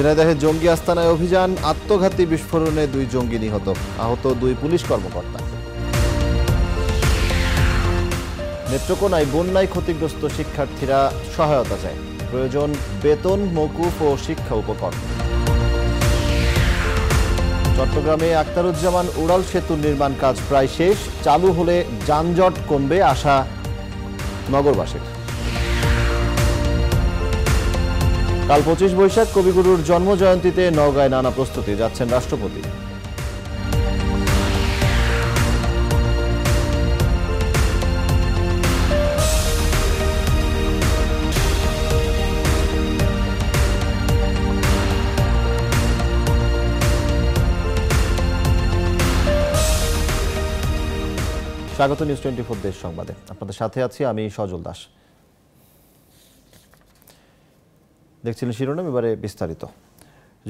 ঝিনাইদহে জঙ্গি আস্তানায় অভিযান আত্মঘাতী বিস্ফোরণে দুই জঙ্গি নিহত আহত দুই পুলিশ কর্মকর্তা নেত্রকোনায় বন্যায় ক্ষতিগ্রস্ত শিক্ষার্থীরা সহায়তা চায় প্রয়োজন বেতন মকুফ ও শিক্ষা উপকরণ চট্টগ্রামে আক্তারুজ্জামান উড়াল সেতু নির্মাণ কাজ প্রায় শেষ চালু হলে যানজট কমবে আশা নগরবাসীর কাল পঁচিশ বৈশাখ কবিগুরুর জন্মজয়ন্তীতে নওগাঁয় নানা প্রস্তুতি যাচ্ছেন রাষ্ট্রপতি স্বাগত নিউজ টোয়েন্টি ফোর দেশ সংবাদে আপনাদের সাথে আছি আমি সজল দাস দেখছিলেন শিরোনাম এবারে বিস্তারিত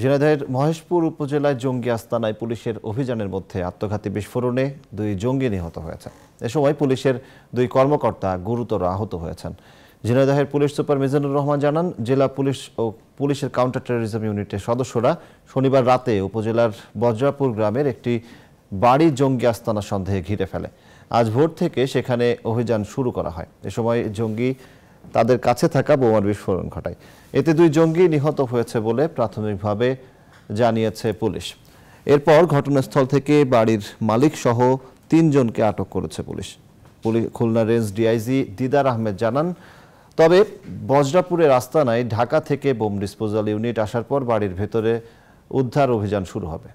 ঝিনাইদহের মহেশপুর উপজেলায় জঙ্গি আস্তানায় পুলিশের অভিযানের মধ্যে আত্মঘাতী বিস্ফোরণে দুই জঙ্গি নিহত হয়েছে এ সময় পুলিশের দুই কর্মকর্তা গুরুতর আহত হয়েছেন ঝিনাইদহের পুলিশ সুপার মিজানুর রহমান জানান জেলা পুলিশ ও পুলিশের কাউন্টার টেরোরিজম ইউনিটের সদস্যরা শনিবার রাতে উপজেলার বজ্রাপুর গ্রামের একটি বাড়ি জঙ্গি আস্তানা সন্দেহে ঘিরে ফেলে আজ ভোর থেকে সেখানে অভিযান শুরু করা হয় এ সময় জঙ্গি তাদের কাছে থাকা বোমার বিস্ফোরণ ঘটায় এতে দুই জঙ্গি নিহত হয়েছে বলে প্রাথমিকভাবে জানিয়েছে পুলিশ এরপর ঘটনাস্থল থেকে বাড়ির মালিক সহ তিনজনকে আটক করেছে police police Khulna range DIG Didar Ahmed জানান তবে রাস্তা নাই ঢাকা থেকে বোম ডিসপোজাল ইউনিট আসার পর বাড়ির ভেতরে উদ্ধার অভিযান শুরু হবে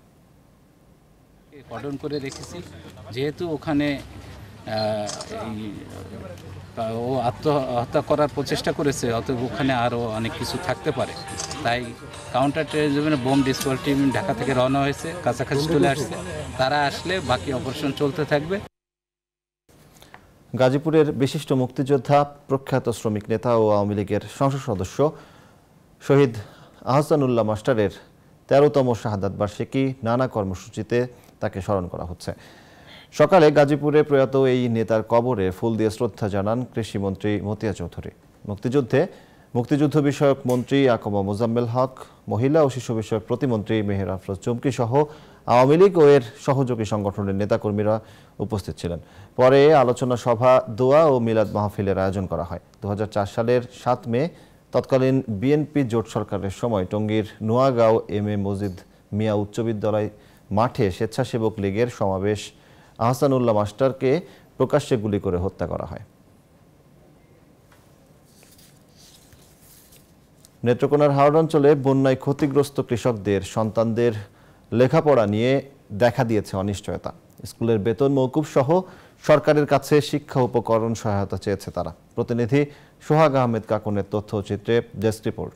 করে রেখেছি যেহেতু ওখানে ও আত্মহত্যা করার প্রচেষ্টা করেছে অথবা ওখানে আরও অনেক কিছু থাকতে পারে তাই কাউন্টার টেরিজমের বোম ডিসপোয়াল টিম ঢাকা থেকে রওনা হয়েছে কাছাকাছি চলে আসছে তারা আসলে বাকি অপারেশন চলতে থাকবে গাজীপুরের বিশিষ্ট মুক্তিযোদ্ধা প্রখ্যাত শ্রমিক নেতা ও আওয়ামী লীগের সংসদ সদস্য শহীদ আহসানুল্লাহ মাস্টারের তেরোতম শাহাদাত বার্ষিকী নানা কর্মসূচিতে তাকে স্মরণ করা হচ্ছে সকালে গাজীপুরে প্রয়াত এই নেতার কবরে ফুল দিয়ে শ্রদ্ধা জানান কৃষিমন্ত্রী মতিয়া চৌধুরী মুক্তিযুদ্ধে মুক্তিযুদ্ধ বিষয়ক মন্ত্রী আকমা মোজাম্মেল হক মহিলা ও শিশু বিষয়ক প্রতিমন্ত্রী মেহের আফরোজ চুমকি সহ আওয়ামী লীগ ও এর সহযোগী সংগঠনের নেতাকর্মীরা উপস্থিত ছিলেন পরে আলোচনা সভা দোয়া ও মিলাদ মাহফিলের আয়োজন করা হয় দু সালের সাত মে তৎকালীন বিএনপি জোট সরকারের সময় টঙ্গীর নোয়াগাঁও এম এ মজিদ মিয়া উচ্চ বিদ্যালয় মাঠে স্বেচ্ছাসেবক লীগের সমাবেশ আহসানুল্লাহ মাস্টারকে প্রকাশ্যে গুলি করে হত্যা করা হয় নেত্রকোনার হাওড় অঞ্চলে বন্যায় ক্ষতিগ্রস্ত কৃষকদের সন্তানদের লেখাপড়া নিয়ে দেখা দিয়েছে অনিশ্চয়তা স্কুলের বেতন মৌকুব সহ সরকারের কাছে শিক্ষা উপকরণ সহায়তা চেয়েছে তারা প্রতিনিধি সোহাগ আহমেদ কাকুনের তথ্যচিত্রে ডেস্ক রিপোর্ট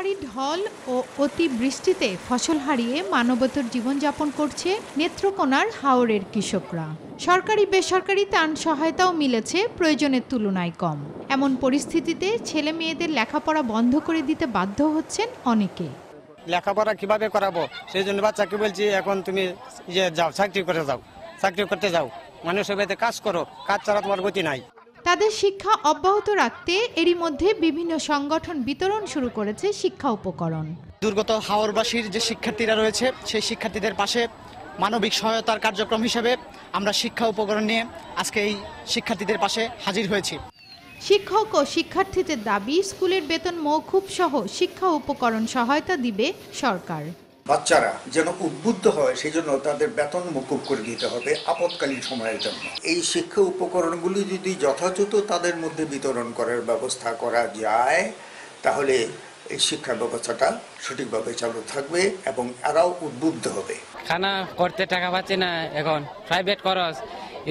ভারী ঢল ও অতিবৃষ্টিতে ফসল হারিয়ে মানবতর জীবনযাপন করছে নেত্রকোনার হাওরের কৃষকরা সরকারি বেসরকারি ত্রাণ সহায়তাও মিলেছে প্রয়োজনের তুলনায় কম এমন পরিস্থিতিতে ছেলে মেয়েদের লেখাপড়া বন্ধ করে দিতে বাধ্য হচ্ছেন অনেকে লেখাপড়া কিভাবে করাবো সেই জন্য বাচ্চাকে বলছি এখন তুমি যে ইয়ে যাও চাকরি করে যাও চাকরি করতে যাও মানুষের বাড়িতে কাজ করো কাজ ছাড়া তোমার গতি নাই তাদের শিক্ষা অব্যাহত রাখতে এরই মধ্যে বিভিন্ন সংগঠন বিতরণ শুরু করেছে শিক্ষা উপকরণ দুর্গত হাওরবাসীর যে শিক্ষার্থীরা রয়েছে সেই শিক্ষার্থীদের পাশে মানবিক সহায়তার কার্যক্রম হিসেবে আমরা শিক্ষা উপকরণ নিয়ে আজকে এই শিক্ষার্থীদের পাশে হাজির হয়েছি শিক্ষক ও শিক্ষার্থীদের দাবি স্কুলের বেতন মৌখুব সহ শিক্ষা উপকরণ সহায়তা দিবে সরকার বাচ্চারা যেন উদ্বুদ্ধ হয় সেই জন্য তাদের বেতন মকুব করে দিতে হবে আপৎকালীন সময়ের জন্য এই শিক্ষা উপকরণগুলি যদি যথাযথ তাদের মধ্যে বিতরণ করার ব্যবস্থা করা যায় তাহলে এই শিক্ষা ব্যবস্থাটা সঠিকভাবে চালু থাকবে এবং এরাও উদ্বুদ্ধ হবে খানা করতে টাকা পাচ্ছে না এখন প্রাইভেট খরচ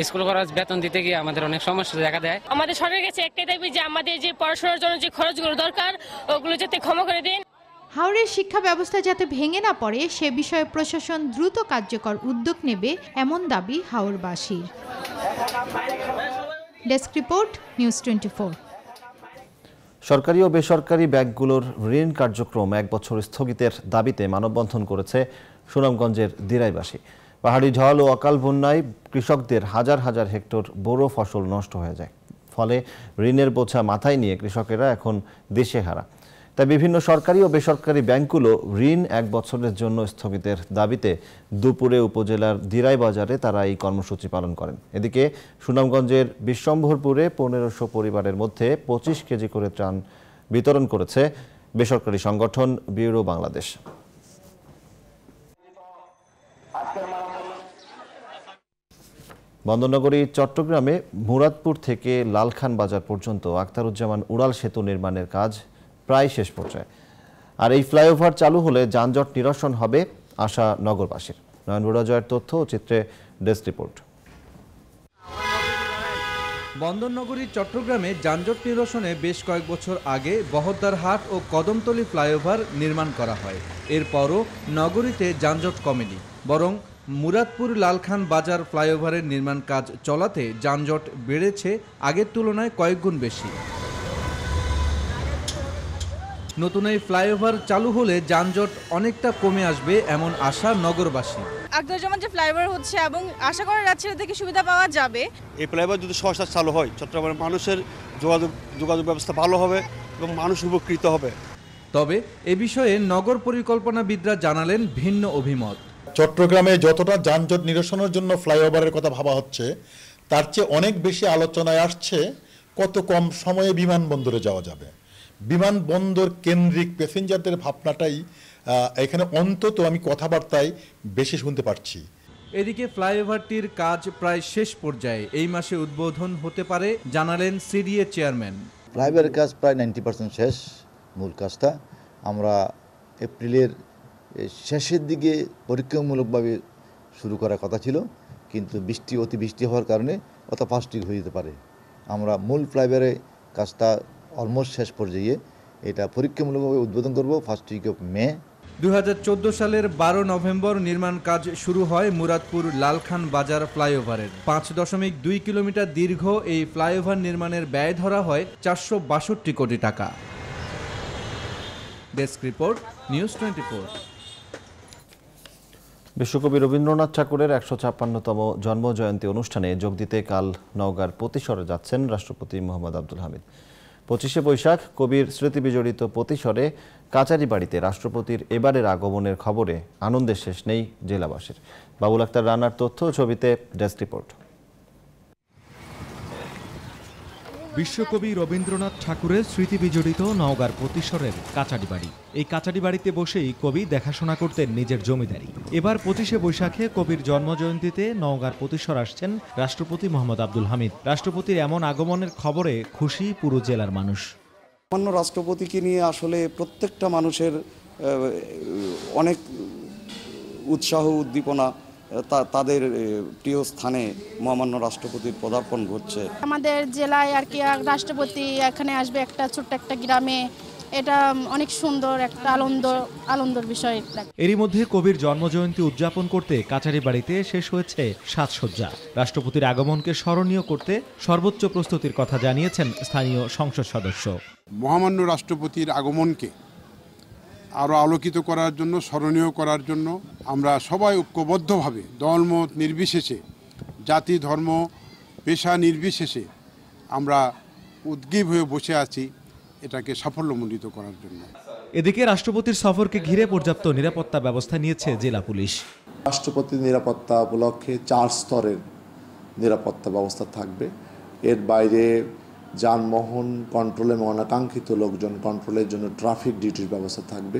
স্কুল খরচ বেতন দিতে গিয়ে আমাদের অনেক সমস্যা দেখা দেয় আমাদের সরকারের কাছে একটাই দাবি যে আমাদের যে পড়াশোনার জন্য যে খরচগুলো দরকার ওগুলো যাতে ক্ষমা করে দিন হাওড়ের শিক্ষা ব্যবস্থা যাতে ভেঙে না পড়ে সে বিষয়ে প্রশাসন দ্রুত কার্যকর উদ্যোগ নেবে এমন দাবি হাওড়বাসীর ডেস্ক রিপোর্ট নিউজ টোয়েন্টি সরকারি ও বেসরকারি ব্যাংকগুলোর ঋণ কার্যক্রম এক বছর স্থগিতের দাবিতে মানববন্ধন করেছে সুনামগঞ্জের দিরাইবাসী পাহাড়ি ঝল ও অকাল বন্যায় কৃষকদের হাজার হাজার হেক্টর বড় ফসল নষ্ট হয়ে যায় ফলে ঋণের বোঝা মাথায় নিয়ে কৃষকেরা এখন দেশে হারা তাই বিভিন্ন সরকারি ও বেসরকারি ব্যাংকগুলো ঋণ এক বছরের জন্য স্থগিতের দাবিতে দুপুরে উপজেলার দিরাই বাজারে তারা এই কর্মসূচি পালন করেন এদিকে সুনামগঞ্জের বিশ্বম্ভরপুরে পনেরোশো পরিবারের মধ্যে পঁচিশ কেজি করে ত্রাণ বিতরণ করেছে বেসরকারি সংগঠন বিউরো বাংলাদেশ বন্দনগরী চট্টগ্রামে মুরাদপুর থেকে লালখান বাজার পর্যন্ত আক্তারুজ্জামান উড়াল সেতু নির্মাণের কাজ প্রায় শেষ পর্যায়ে আর এই ফ্লাইওভার চালু হলে যানজট নিরসন হবে আশা নগরবাসীর নয়ন বুড়াজয়ের তথ্য ও চিত্রে ডেস্ক রিপোর্ট বন্দরনগরী চট্টগ্রামে যানজট নিরসনে বেশ কয়েক বছর আগে বহদ্দারহাট ও কদমতলি ফ্লাইওভার নির্মাণ করা হয় এরপরও নগরীতে যানজট কমেনি বরং মুরাদপুর লালখান বাজার ফ্লাইওভারের নির্মাণ কাজ চলাতে যানজট বেড়েছে আগের তুলনায় কয়েকগুণ বেশি নতুন এই ফ্লাইওভার চালু হলে যানজট অনেকটা কমে আসবে এমন আশা নগরবাসী আগদারজামান যে ফ্লাইওভার হচ্ছে এবং আশা করা যাচ্ছে থেকে সুবিধা পাওয়া যাবে এই ফ্লাইওভার যদি সস্তা চালু হয় চট্টগ্রামের মানুষের যোগাযোগ যোগাযোগ ব্যবস্থা ভালো হবে এবং মানুষ উপকৃত হবে তবে এ বিষয়ে নগর পরিকল্পনাবিদরা জানালেন ভিন্ন অভিমত চট্টগ্রামে যতটা যানজট নিরসনের জন্য ফ্লাইওভারের কথা ভাবা হচ্ছে তার চেয়ে অনেক বেশি আলোচনায় আসছে কত কম সময়ে বিমানবন্দরে যাওয়া যাবে বিমানবন্দর কেন্দ্রিক প্যাসেঞ্জারদের ভাবনাটাই এখানে অন্তত আমি কথাবার্তায় বেশি শুনতে পারছি এদিকে ফ্লাইওভারটির কাজ প্রায় শেষ পর্যায়ে এই মাসে উদ্বোধন হতে পারে জানালেন সিডিএ চেয়ারম্যান ফ্লাইওভারের কাজ প্রায় নাইনটি পার্সেন্ট শেষ মূল কাজটা আমরা এপ্রিলের শেষের দিকে পরীক্ষামূলকভাবে শুরু করার কথা ছিল কিন্তু বৃষ্টি অতিবৃষ্টি হওয়ার কারণে অত ফাস্টিক হয়ে যেতে পারে আমরা মূল ফ্লাইওভারে কাজটা অলমোস্ট শেষ পর্যায়ে এটা পরীক্ষামূলকভাবে উদ্বোধন করব ফার্স্ট উইক অফ মে দু সালের বারো নভেম্বর নির্মাণ কাজ শুরু হয় মুরাদপুর লালখান বাজার ফ্লাইওভারের পাঁচ দশমিক দুই কিলোমিটার দীর্ঘ এই ফ্লাইওভার নির্মাণের ব্যয় ধরা হয় চারশো বাষট্টি কোটি টাকা ডেস্ক রিপোর্ট নিউজ টোয়েন্টি বিশ্বকবি রবীন্দ্রনাথ ঠাকুরের একশো ছাপ্পান্নতম জন্মজয়ন্তী অনুষ্ঠানে যোগ দিতে কাল নওগাঁর প্রতিসরে যাচ্ছেন রাষ্ট্রপতি মোহাম্মদ আব্দুল হামিদ পঁচিশে বৈশাখ কবির স্মৃতিবিজড়িত প্রতিসরে কাচারি বাড়িতে রাষ্ট্রপতির এবারের আগমনের খবরে আনন্দের শেষ নেই জেলাবাসীর বাবুল আক্তার রানার তথ্য ছবিতে ডেস্ক রিপোর্ট বিশ্বকবি রবীন্দ্রনাথ ঠাকুরের স্মৃতিবিজড়িত নওগাঁর পতিশ্বরের কাচারি বাড়ি এই কাচারি বাড়িতে বসেই কবি দেখাশোনা করতেন নিজের জমিদারি এবার পঁচিশে বৈশাখে কবির জন্মজয়ন্তীতে নওগাঁর পতিশ্বর আসছেন রাষ্ট্রপতি মোহাম্মদ আব্দুল হামিদ রাষ্ট্রপতির এমন আগমনের খবরে খুশি পুরো জেলার মানুষ অন্য রাষ্ট্রপতিকে নিয়ে আসলে প্রত্যেকটা মানুষের অনেক উৎসাহ উদ্দীপনা তাদের প্রিয় স্থানে মহামান্য রাষ্ট্রপতির পদার্পণ ঘটছে আমাদের জেলায় আর কি রাষ্ট্রপতি এখানে আসবে একটা ছোট্ট একটা গ্রামে এটা অনেক সুন্দর একটা আনন্দ আনন্দের বিষয় এরই মধ্যে কবির জন্মজয়ন্তী উদযাপন করতে কাছারি বাড়িতে শেষ হয়েছে সাজসজ্জা রাষ্ট্রপতির আগমনকে স্মরণীয় করতে সর্বোচ্চ প্রস্তুতির কথা জানিয়েছেন স্থানীয় সংসদ সদস্য মহামান্য রাষ্ট্রপতির আগমনকে আরও আলোকিত করার জন্য স্মরণীয় করার জন্য আমরা সবাই ঐক্যবদ্ধভাবে দলমত নির্বিশেষে জাতি ধর্ম পেশা নির্বিশেষে আমরা উদ্গীব হয়ে বসে আছি এটাকে সাফল্যমণ্ডিত করার জন্য এদিকে রাষ্ট্রপতির সফরকে ঘিরে পর্যাপ্ত নিরাপত্তা ব্যবস্থা নিয়েছে জেলা পুলিশ রাষ্ট্রপতির নিরাপত্তা উপলক্ষে চার স্তরের নিরাপত্তা ব্যবস্থা থাকবে এর বাইরে যানবাহন কন্ট্রোলে অনাকাঙ্ক্ষিত লোকজন কন্ট্রোলের জন্য ট্রাফিক ডিউটির ব্যবস্থা থাকবে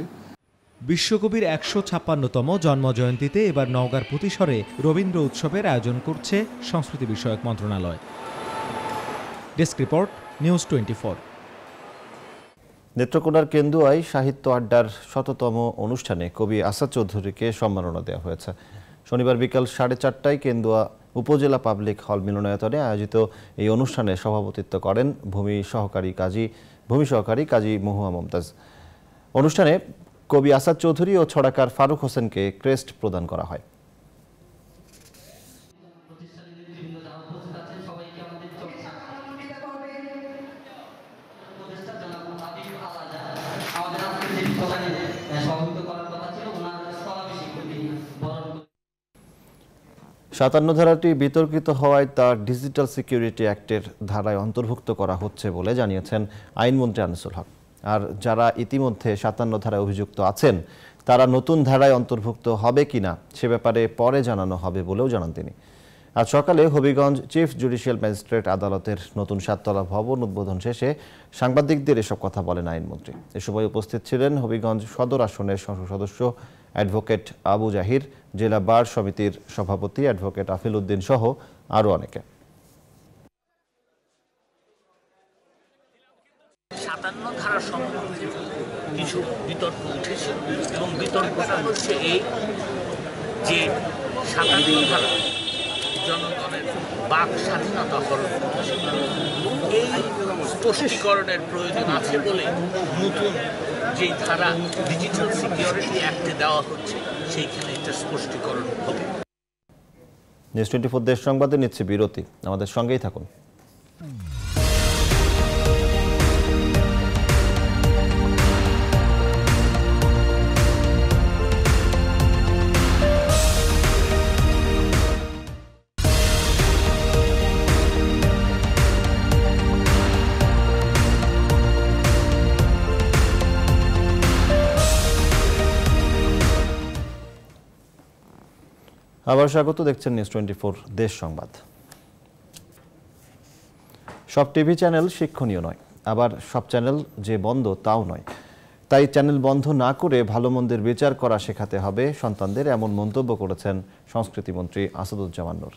বিশ্বকবির একশো ছাপ্পান্নতম জন্মজয়ন্তীতে এবার নওগাঁর প্রতিসরে রবীন্দ্র উৎসবের আয়োজন করছে সংস্কৃতি বিষয়ক মন্ত্রণালয় desk report news twenty four নেত্রকোনার কেন্দুয়ায় সাহিত্য আড্ডার শততম অনুষ্ঠানে কবি আসাদ চৌধুরীকে সম্মাননা দেওয়া হয়েছে শনিবার বিকাল সাড়ে চারটায় কেন্দুয়া উপজেলা পাবলিক হল মিলনায়তনে আয়োজিত এই অনুষ্ঠানে সভাপতিত্ব করেন ভূমি সহকারী কাজী ভূমি সহকারী কাজী মহুয়া মমতাজ অনুষ্ঠানে কবি আসাদ চৌধুরী ও ছড়াকার ফারুক হোসেনকে ক্রেস্ট প্রদান করা হয় সাতান্ন ধারাটি বিতর্কিত হওয়ায় তা ডিজিটাল সিকিউরিটি অ্যাক্টের ধারায় অন্তর্ভুক্ত করা হচ্ছে বলে জানিয়েছেন আইনমন্ত্রী আনিসুল হক আর যারা ইতিমধ্যে সাতান্ন ধারায় অভিযুক্ত আছেন তারা নতুন ধারায় অন্তর্ভুক্ত হবে কিনা সে ব্যাপারে পরে জানানো হবে বলেও জানান তিনি আজ সকালে হবিগঞ্জ চিফ জুডিশিয়াল ম্যাজিস্ট্রেট আদালতের নতুন সাততলা ভবন উদ্বোধন শেষে সাংবাদিকদের এসব কথা বলেন আইনমন্ত্রী এ সময় উপস্থিত ছিলেন হবিগঞ্জ সদর আসনের সংসদ সদস্য অ্যাডভোকেট আবু জাহির জেলা বার সমিতির সভাপতি অ্যাডভোকেট আফিল উদ্দিন সহ আরও অনেকে জনগণের বাক স্বাধীনতা এই স্পষ্টীকরণের প্রয়োজন আছে বলে নতুন যে ধারা ডিজিটাল সিকিউরিটি অ্যাক্টে দেওয়া হচ্ছে সেইখানে এটা স্পষ্টীকরণ হবে নিউজ টোয়েন্টি ফোর দেশ সংবাদে নিচ্ছে বিরতি আমাদের সঙ্গেই থাকুন আবার স্বাগত দেখছেন নিউজ টোয়েন্টি দেশ সংবাদ সব টিভি চ্যানেল শিক্ষণীয় নয় আবার সব চ্যানেল যে বন্ধ তাও নয় তাই চ্যানেল বন্ধ না করে ভালো মন্দের বিচার করা শেখাতে হবে সন্তানদের এমন মন্তব্য করেছেন সংস্কৃতিমন্ত্রী আসাদুজ্জামান নূর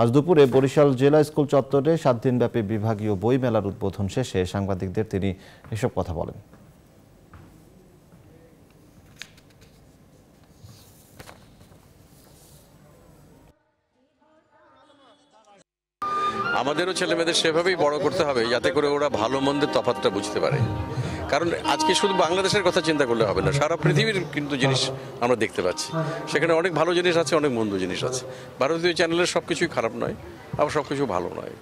আজ দুপুরে বরিশাল জেলা স্কুল চত্বরে সাত দিনব্যাপী বিভাগীয় বইমেলার উদ্বোধন শেষে সাংবাদিকদের তিনি এসব কথা বলেন আমাদেরও ছেলেমেয়েদের সেভাবেই বড় করতে হবে যাতে করে ওরা ভালো মন্দের তফাতটা বুঝতে পারে কারণ আজকে শুধু বাংলাদেশের কথা চিন্তা করলে হবে না সারা পৃথিবীর কিন্তু জিনিস আমরা দেখতে পাচ্ছি সেখানে অনেক ভালো জিনিস আছে অনেক মন্দ জিনিস আছে ভারতীয় চ্যানেলের সব কিছুই খারাপ নয় আবার সব কিছু ভালো নয়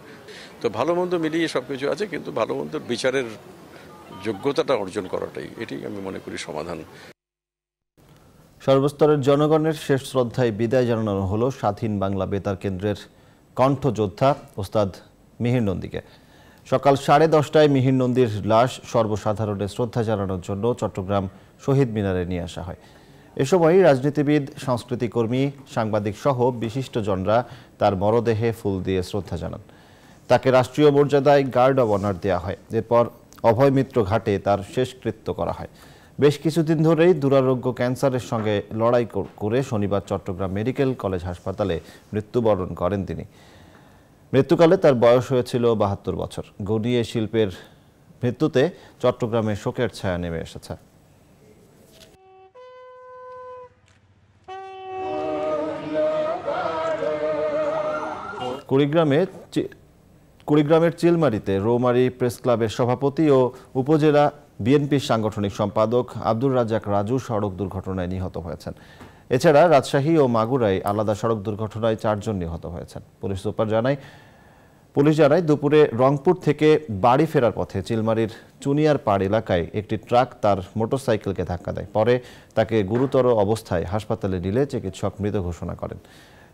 তো ভালো মন্দ মিলিয়ে সব কিছু আছে কিন্তু ভালো মন্দ বিচারের যোগ্যতাটা অর্জন করাটাই এটি আমি মনে করি সমাধান সর্বস্তরের জনগণের শেষ শ্রদ্ধায় বিদায় জানানো হলো স্বাধীন বাংলা বেতার কেন্দ্রের যোদ্ধা ওস্তাদ মিহির নন্দীকে সকাল সাড়ে দশটায় মিহির নন্দীর লাশ সর্বসাধারণের শ্রদ্ধা জানানোর জন্য চট্টগ্রাম শহীদ মিনারে নিয়ে আসা হয় এ সময় রাজনীতিবিদ সংস্কৃতিকর্মী সাংবাদিক সহ বিশিষ্টজনরা তার মরদেহে ফুল দিয়ে শ্রদ্ধা জানান তাকে রাষ্ট্রীয় মর্যাদায় গার্ড অব অনার দেওয়া হয় এরপর অভয় মিত্র ঘাটে তার শেষকৃত্য করা হয় বেশ কিছুদিন ধরেই দুরারোগ্য ক্যান্সারের সঙ্গে লড়াই করে শনিবার চট্টগ্রাম মেডিকেল কলেজ হাসপাতালে মৃত্যুবরণ করেন তিনি মৃত্যুকালে তার বয়স হয়েছিল বাহাত্তর বছর গড়িয়ে শিল্পের মৃত্যুতে চট্টগ্রামে শোকের ছায়া নেমে এসেছে কুড়িগ্রামে কুড়িগ্রামের চিলমারিতে রৌমারি প্রেস ক্লাবের সভাপতি ও উপজেলা বিএনপির সাংগঠনিক সম্পাদক আব্দুর রাজাক রাজু সড়ক দুর্ঘটনায় নিহত হয়েছেন এছাড়া রাজশাহী ও মাগুরায় আলাদা সড়ক দুর্ঘটনায় চারজন নিহত হয়েছেন পুলিশ সুপার জানায় পুলিশ জানায় দুপুরে রংপুর থেকে বাড়ি ফেরার পথে চিলমারির চুনিয়ার পাড় এলাকায় একটি ট্রাক তার মোটরসাইকেলকে ধাক্কা দেয় পরে তাকে গুরুতর অবস্থায় হাসপাতালে নিলে চিকিৎসক মৃত ঘোষণা করেন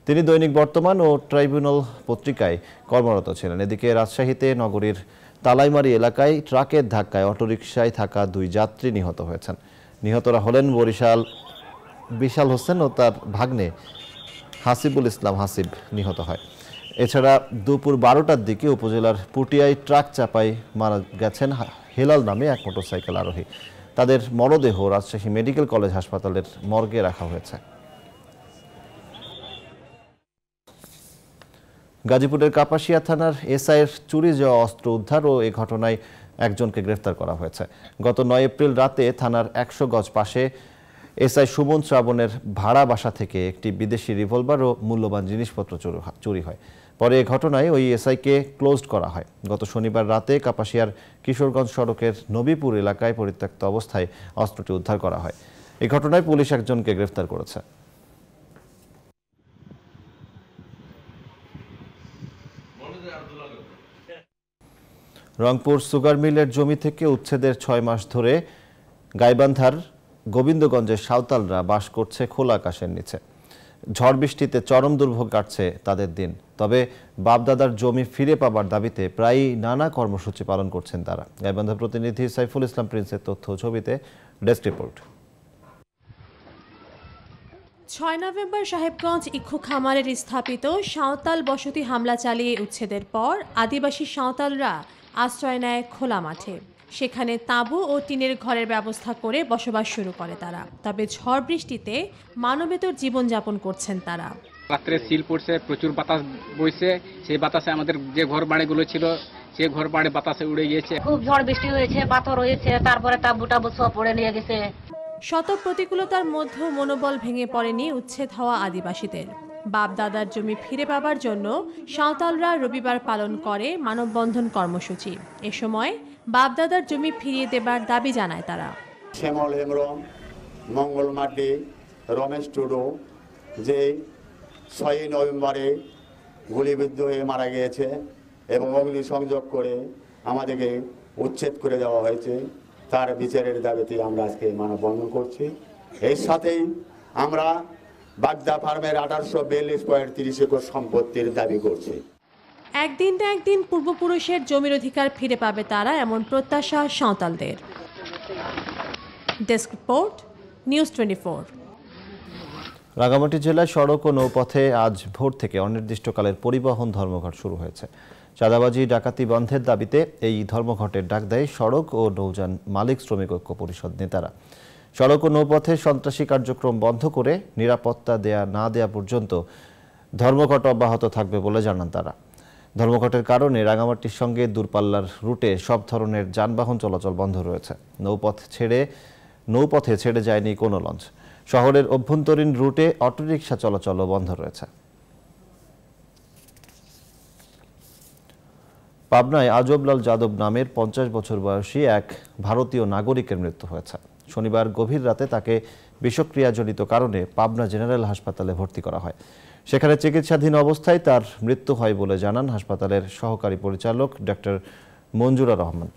তিনি দৈনিক বর্তমান ও ট্রাইব্যুনাল পত্রিকায় কর্মরত ছিলেন এদিকে রাজশাহীতে নগরীর তালাইমারি এলাকায় ট্রাকের ধাক্কায় অটোরিকশায় থাকা দুই যাত্রী নিহত হয়েছেন নিহতরা হলেন বরিশাল বিশাল হোসেন ও তার ভাগ্নে হাসিবুল ইসলাম হাসিব নিহত হয় এছাড়া দুপুর বারোটার দিকে উপজেলার পুটিয়ায় ট্রাক চাপায় মারা গেছেন হেলাল নামে এক মোটরসাইকেল আরোহী তাদের মরদেহ রাজশাহী মেডিকেল কলেজ হাসপাতালের মর্গে রাখা হয়েছে গাজীপুরের কাপাসিয়া থানার এসআইয়ের চুরি যাওয়া অস্ত্র উদ্ধার ও এ ঘটনায় একজনকে গ্রেফতার করা হয়েছে গত নয় এপ্রিল রাতে থানার একশো গজ পাশে এসআই সুমন শ্রাবণের ভাড়া বাসা থেকে একটি বিদেশি রিভলভার ও মূল্যবান জিনিসপত্র চুরি হয় পরে এ ঘটনায় ওই এসআইকে ক্লোজড করা হয় গত শনিবার রাতে কাপাসিয়ার কিশোরগঞ্জ সড়কের নবীপুর এলাকায় পরিত্যক্ত অবস্থায় অস্ত্রটি উদ্ধার করা হয় এ ঘটনায় পুলিশ একজনকে গ্রেফতার করেছে রংপুর সুগার মিলের জমি থেকে উচ্ছেদের ছয় মাস ধরে গাইবান্ধার গোবিন্দগঞ্জের সাঁওতালরা বাস করছে খোলা আকাশের নিচে ঝড় বৃষ্টিতে চরম দুর্ভোগ কাটছে তাদের দিন তবে বাপদাদার জমি ফিরে পাবার দাবিতে প্রায়ই নানা কর্মসূচি পালন করছেন তারা গাইবান্ধা প্রতিনিধি সাইফুল ইসলাম প্রিন্সের তথ্য ছবিতে ডেস্ক রিপোর্ট ছয় নভেম্বর সাহেবগঞ্জ ইক্ষু খামারের স্থাপিত সাঁওতাল বসতি হামলা চালিয়ে উচ্ছেদের পর আদিবাসী সাঁওতালরা আশ্রয় নেয় খোলা মাঠে সেখানে তাঁবু ও টিনের ঘরের ব্যবস্থা করে বসবাস শুরু করে তারা তবে ঝড় বৃষ্টিতে মানবেতর জীবনযাপন করছেন তারা রাত্রে সিল পড়ছে প্রচুর বাতাস বইছে সেই বাতাসে আমাদের যে ঘর বাড়িগুলো ছিল সে ঘর বাড়ি বাতাসে উড়ে গিয়েছে খুব ঝড় বৃষ্টি হয়েছে পাথর হয়েছে তারপরে তাঁবুটা বসে পড়ে নিয়ে গেছে শত প্রতিকূলতার মধ্যেও মনোবল ভেঙে পড়েনি উচ্ছেদ হওয়া আদিবাসীদের বাপদাদার জমি ফিরে পাবার জন্য সাঁওতালরা রবিবার পালন করে মানববন্ধন কর্মসূচি এ সময় বাপদাদার জমি ফিরিয়ে দেবার দাবি জানায় তারা শ্যামল হেমব্রম মঙ্গল মাটি রমেশ টুডু যে ছয়ই নভেম্বরে গুলিবিদ্ধ হয়ে মারা গিয়েছে এবং সংযোগ করে আমাদেরকে উচ্ছেদ করে দেওয়া হয়েছে তার বিচারের দাবিতে আমরা আজকে মানববন্ধন করছি এর সাথেই আমরা বাগদা ফার্মের আঠারোশো বিয়াল্লিশ পয়েন্ট তিরিশ একর সম্পত্তির দাবি করছি একদিন না একদিন পূর্বপুরুষের জমির অধিকার ফিরে পাবে তারা এমন প্রত্যাশা সাঁওতালদের desk report news twenty four Rangamati জেলায় সড়ক ও নৌপথে আজ ভোর থেকে অনির্দিষ্টকালের পরিবহন ধর্মঘট শুরু হয়েছে চাঁদাবাজি ডাকাতি বন্ধের দাবিতে এই ধর্মঘটের ডাক দেয় সড়ক ও নৌযান মালিক শ্রমিক ঐক্য পরিষদ নেতারা সড়ক ও নৌপথে সন্ত্রাসী কার্যক্রম বন্ধ করে নিরাপত্তা দেয়া না দেয়া পর্যন্ত ধর্মঘট অব্যাহত থাকবে বলে জানান তারা ধর্মঘটের কারণে রাঙামাটির সঙ্গে দূরপাল্লার রুটে সব ধরনের যানবাহন চলাচল বন্ধ রয়েছে নৌপথ ছেড়ে নৌপথে ছেড়ে যায়নি কোনো লঞ্চ শহরের অভ্যন্তরীণ রুটে অটোরিকশা চলাচলও বন্ধ রয়েছে পাবনায় আজবলাল যাদব নামের পঞ্চাশ বছর বয়সী এক ভারতীয় নাগরিকের মৃত্যু হয়েছে শনিবার গভীর রাতে তাকে বিষক্রিয়াজনিত কারণে পাবনা জেনারেল হাসপাতালে ভর্তি করা হয় সেখানে চিকিৎসাধীন অবস্থায় তার মৃত্যু হয় বলে জানান হাসপাতালের সহকারী পরিচালক ডক্টর মঞ্জুরা রহমান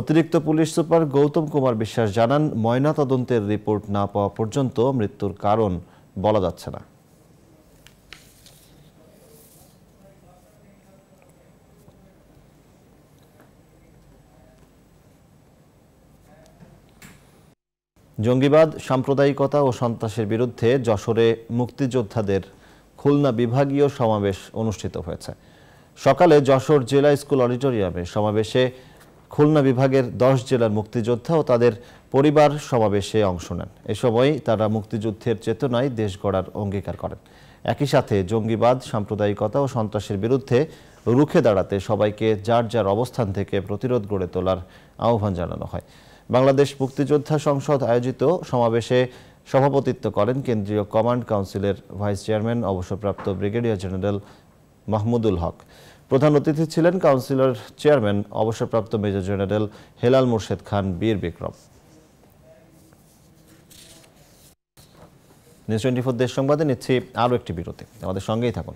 অতিরিক্ত পুলিশ সুপার গৌতম কুমার বিশ্বাস জানান ময়নাতদন্তের রিপোর্ট না পাওয়া পর্যন্ত মৃত্যুর কারণ বলা যাচ্ছে না জঙ্গিবাদ সাম্প্রদায়িকতা ও সন্ত্রাসের বিরুদ্ধে যশোরে মুক্তিযোদ্ধাদের খুলনা বিভাগীয় সমাবেশ অনুষ্ঠিত হয়েছে সকালে যশোর জেলা স্কুল অডিটোরিয়ামে সমাবেশে খুলনা বিভাগের দশ জেলার মুক্তিযোদ্ধা ও তাদের পরিবার সমাবেশে অংশ নেন এ সময় তারা মুক্তিযুদ্ধের চেতনায় দেশ গড়ার অঙ্গীকার করেন একই সাথে জঙ্গিবাদ সাম্প্রদায়িকতা ও সন্ত্রাসের বিরুদ্ধে রুখে দাঁড়াতে সবাইকে যার যার অবস্থান থেকে প্রতিরোধ গড়ে তোলার আহ্বান জানানো হয় বাংলাদেশ মুক্তিযোদ্ধা সংসদ আয়োজিত সমাবেশে সভাপতিত্ব করেন কেন্দ্রীয় কমান্ড কাউন্সিলের ভাইস চেয়ারম্যান অবসরপ্রাপ্ত ব্রিগেডিয়ার জেনারেল মাহমুদুল হক প্রধান অতিথি ছিলেন কাউন্সিলর চেয়ারম্যান অবসরপ্রাপ্ত major general Helal Morshed Khan Bir Bikram news twenty four দেশ সংবাদে নিচ্ছি আরও একটি বিরতি আমাদের সঙ্গেই থাকুন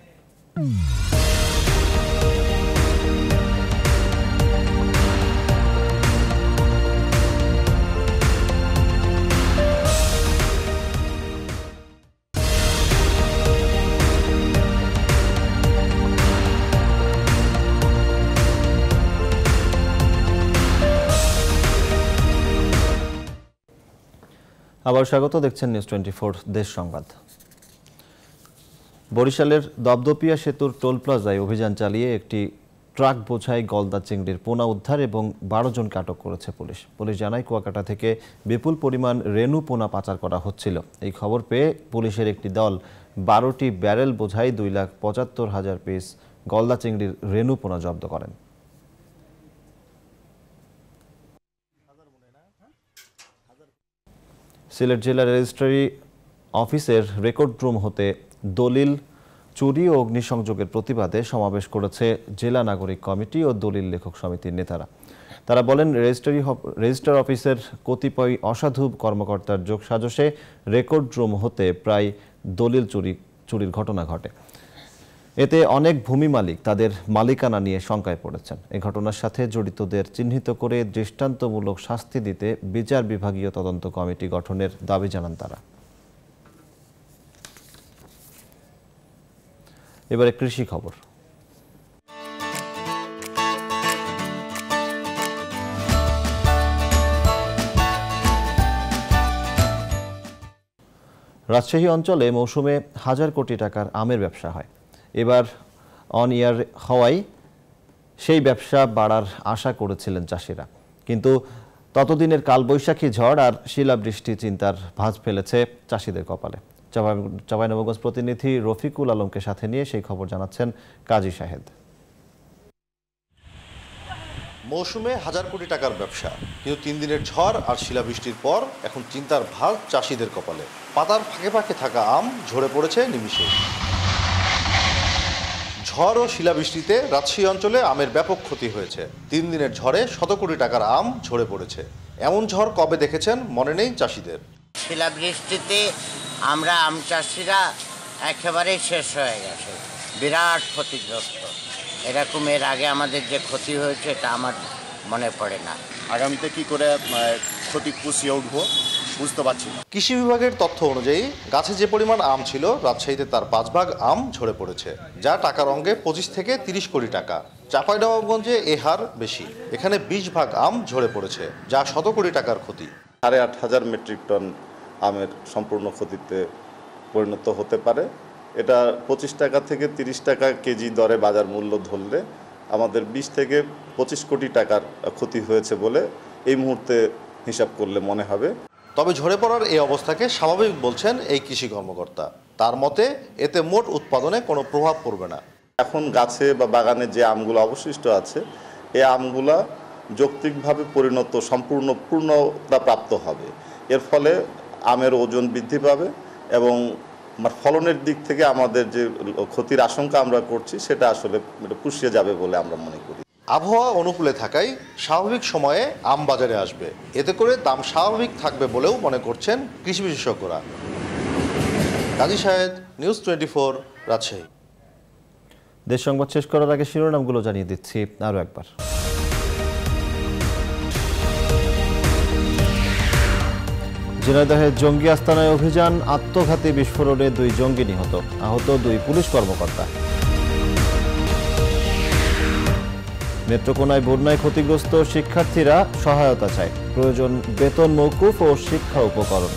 আবার স্বাগত দেখছেন নিউজ টোয়েন্টি দেশ সংবাদ বরিশালের দপদপিয়া সেতুর টোল প্লাজায় অভিযান চালিয়ে একটি ট্রাক বোঝাই গলদা চিংড়ির পোনা উদ্ধার এবং বারো জনকে আটক করেছে পুলিশ পুলিশ জানায় কুয়াকাটা থেকে বিপুল পরিমাণ রেণু পোনা পাচার করা হচ্ছিল এই খবর পেয়ে পুলিশের একটি দল বারোটি ব্যারেল বোঝাই দুই লাখ পঁচাত্তর হাজার পিস গলদা চিংড়ির রেণু পোনা জব্দ করেন সিলেট জেলা রেজিস্ট্রারি অফিসের রেকর্ড রুম হতে দলিল চুরি ও অগ্নিসংযোগের প্রতিবাদে সমাবেশ করেছে জেলা নাগরিক কমিটি ও দলিল লেখক সমিতির নেতারা তারা বলেন রেজিস্ট্রারি রেজিস্টার অফিসের কতিপয় অসাধু কর্মকর্তার যোগসাজসে রেকর্ড রুম হতে প্রায় দলিল চুরি চুরির ঘটনা ঘটে এতে অনেক ভূমি মালিক তাদের মালিকানা নিয়ে শঙ্কায় পড়েছেন এ ঘটনার সাথে জড়িতদের চিহ্নিত করে দৃষ্টান্তমূলক শাস্তি দিতে বিচার বিভাগীয় তদন্ত কমিটি গঠনের দাবি জানান তারা এবারে কৃষি খবর রাজশাহী অঞ্চলে মৌসুমে হাজার কোটি টাকার আমের ব্যবসা হয় এবার অন ইয়ার হওয়ায় সেই ব্যবসা বাড়ার আশা করেছিলেন চাষিরা কিন্তু ততদিনের কালবৈশাখী ঝড় আর শিলাবৃষ্টি চিন্তার ভাঁজ ফেলেছে চাষিদের কপালে চাঁপাইনবাবগঞ্জ প্রতিনিধি রফিকুল আলমকে সাথে নিয়ে সেই খবর জানাচ্ছেন কাজী শাহেদ মৌসুমে হাজার কোটি টাকার ব্যবসা কিন্তু তিন দিনের ঝড় আর শিলাবৃষ্টির পর এখন চিন্তার ভাগ চাষিদের কপালে পাতার ফাঁকে ফাঁকে থাকা আম ঝরে পড়েছে নিমিশে ঝড় ও শিলাবৃষ্টিতে রাজশাহী অঞ্চলে আমের ব্যাপক ক্ষতি হয়েছে তিন দিনের ঝড়ে শত কোটি টাকার আম ঝরে পড়েছে এমন ঝড় কবে দেখেছেন মনে নেই চাষিদের শিলাবৃষ্টিতে আমরা আম চাষিরা একেবারেই শেষ হয়ে গেছে বিরাট ক্ষতিগ্রস্ত এরকম এর আগে আমাদের যে ক্ষতি হয়েছে এটা আমার মনে পড়ে না আগামীতে কি করে ক্ষতি পুষিয়ে উঠবো বুঝতে পারছি না কৃষি বিভাগের তথ্য অনুযায়ী গাছে যে পরিমাণ আম ছিল রাজশাহীতে তার পাঁচ ভাগ আম ঝরে পড়েছে যা টাকার অঙ্গে পঁচিশ থেকে তিরিশ কোটি টাকা চাঁপাইনবাবগঞ্জে এ হার বেশি এখানে বিশ ভাগ আম ঝরে পড়েছে যা শত কোটি টাকার ক্ষতি সাড়ে আট হাজার মেট্রিক টন আমের সম্পূর্ণ ক্ষতিতে পরিণত হতে পারে এটা পঁচিশ টাকা থেকে তিরিশ টাকা কেজি দরে বাজার মূল্য ধরলে আমাদের বিশ থেকে পঁচিশ কোটি টাকার ক্ষতি হয়েছে বলে এই মুহূর্তে হিসাব করলে মনে হবে তবে ঝরে পড়ার এই অবস্থাকে স্বাভাবিক বলছেন এই কৃষি কর্মকর্তা তার মতে এতে মোট উৎপাদনে কোনো প্রভাব পড়বে না এখন গাছে বা বাগানে যে আমগুলো অবশিষ্ট আছে এই আমগুলা যৌক্তিকভাবে পরিণত সম্পূর্ণ পূর্ণতা প্রাপ্ত হবে এর ফলে আমের ওজন বৃদ্ধি পাবে এবং ফলনের দিক থেকে আমাদের যে ক্ষতির আশঙ্কা আমরা করছি সেটা আসলে পুষিয়ে যাবে বলে আমরা মনে করি আবহাওয়া অনুকূলে থাকায় স্বাভাবিক সময়ে আম বাজারে আসবে এতে করে দাম স্বাভাবিক থাকবে বলেও মনে করছেন কৃষি বিশেষজ্ঞরা Kazi Shahed news twenty four Rajshahi দেশ সংবাদ শেষ করার আগে শিরোনামগুলো জানিয়ে দিচ্ছি আরও একবার ঝিনাইদহে জঙ্গি আস্তানায় অভিযান আত্মঘাতী বিস্ফোরণে দুই জঙ্গি নিহত আহত দুই পুলিশ কর্মকর্তা নেত্রকোনায় বন্যায় ক্ষতিগ্রস্ত শিক্ষার্থীরা সহায়তা চায় প্রয়োজন বেতন মৌকুফ ও শিক্ষা উপকরণ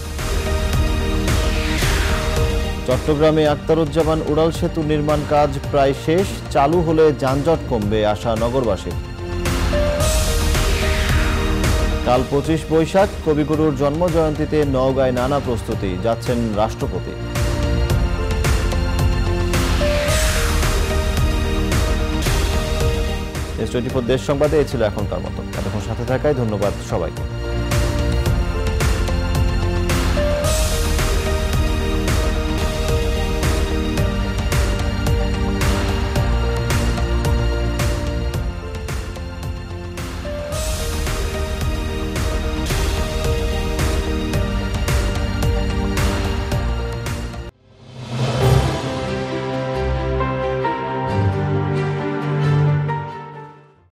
চট্টগ্রামে আক্তারুজ্জামান উড়াল সেতু নির্মাণ কাজ প্রায় শেষ চালু হলে যানজট কমবে আশা নগরবাসীর কাল পঁচিশ বৈশাখ কবিগুরুর জন্মজয়ন্তীতে নওগাঁয় নানা প্রস্তুতি যাচ্ছেন রাষ্ট্রপতি এস টোয়েন্টি ফোর দেশ সংবাদে এ ছিল এখনকার মতো এতক্ষণ সাথে থাকায় ধন্যবাদ সবাইকে